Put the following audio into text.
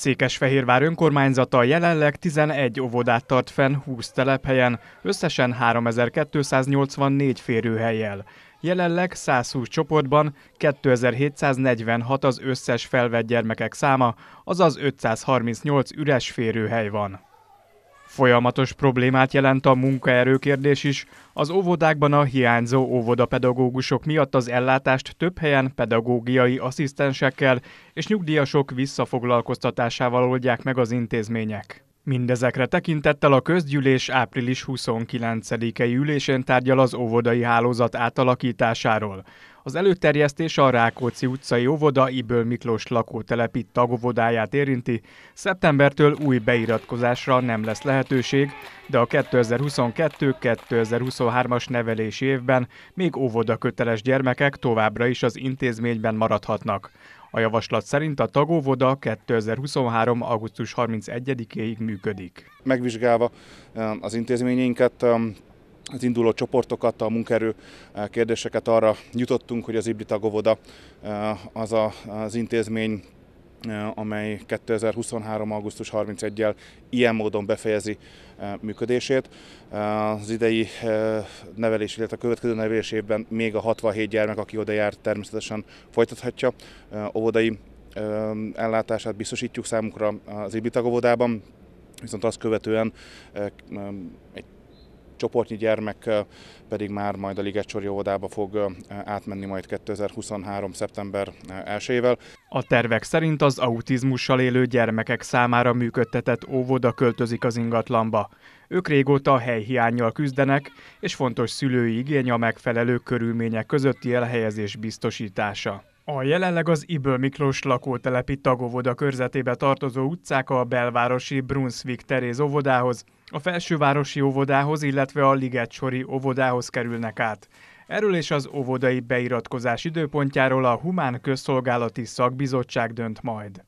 Székesfehérvár önkormányzata jelenleg 11 óvodát tart fenn 20 telephelyen, összesen 3284 férőhelyjel. Jelenleg 120 csoportban 2746 az összes felvett gyermekek száma, azaz 538 üres férőhely van. Folyamatos problémát jelent a munkaerőkérdés is. Az óvodákban a hiányzó óvodapedagógusok miatt az ellátást több helyen pedagógiai asszisztensekkel és nyugdíjasok visszafoglalkoztatásával oldják meg az intézmények. Mindezekre tekintettel a közgyűlés április 29-i ülésén tárgyal az óvodai hálózat átalakításáról. Az előterjesztés a Rákóczi utcai óvoda Iből Miklós lakótelepi tagovodáját érinti. Szeptembertől új beiratkozásra nem lesz lehetőség, de a 2022-2023-as nevelési évben még óvoda köteles gyermekek továbbra is az intézményben maradhatnak. A javaslat szerint a tagóvoda 2023. augusztus 31-éig működik. Megvizsgálva eh, az intézményeinket, eh, az induló csoportokat, a munkaerő eh, kérdéseket arra jutottunk, hogy az Ibrita Govoda eh, az a, az intézmény, eh, amely 2023. augusztus 31-jel ilyen módon befejezi működését. Az idei nevelés, illetve a következő nevelés évben még a 67 gyermek, aki oda jár, természetesen folytathatja óvodai ellátását biztosítjuk számukra az Ibitagovodában, viszont azt követően egy csoportnyi gyermek pedig már majd a Ligetsori óvodába fog átmenni majd 2023. szeptember 1-ével. A tervek szerint az autizmussal élő gyermekek számára működtetett óvoda költözik az ingatlanba. Ők régóta helyhiányjal küzdenek, és fontos szülői igény a megfelelő körülmények közötti elhelyezés biztosítása. A jelenleg az Iből Miklós lakótelepi tagovoda körzetébe tartozó utcák a belvárosi Brunswick Teréz óvodához, a felsővárosi óvodához, illetve a Ligetsori óvodához kerülnek át. Erről és az óvodai beiratkozás időpontjáról a Humán Közszolgálati Szakbizottság dönt majd.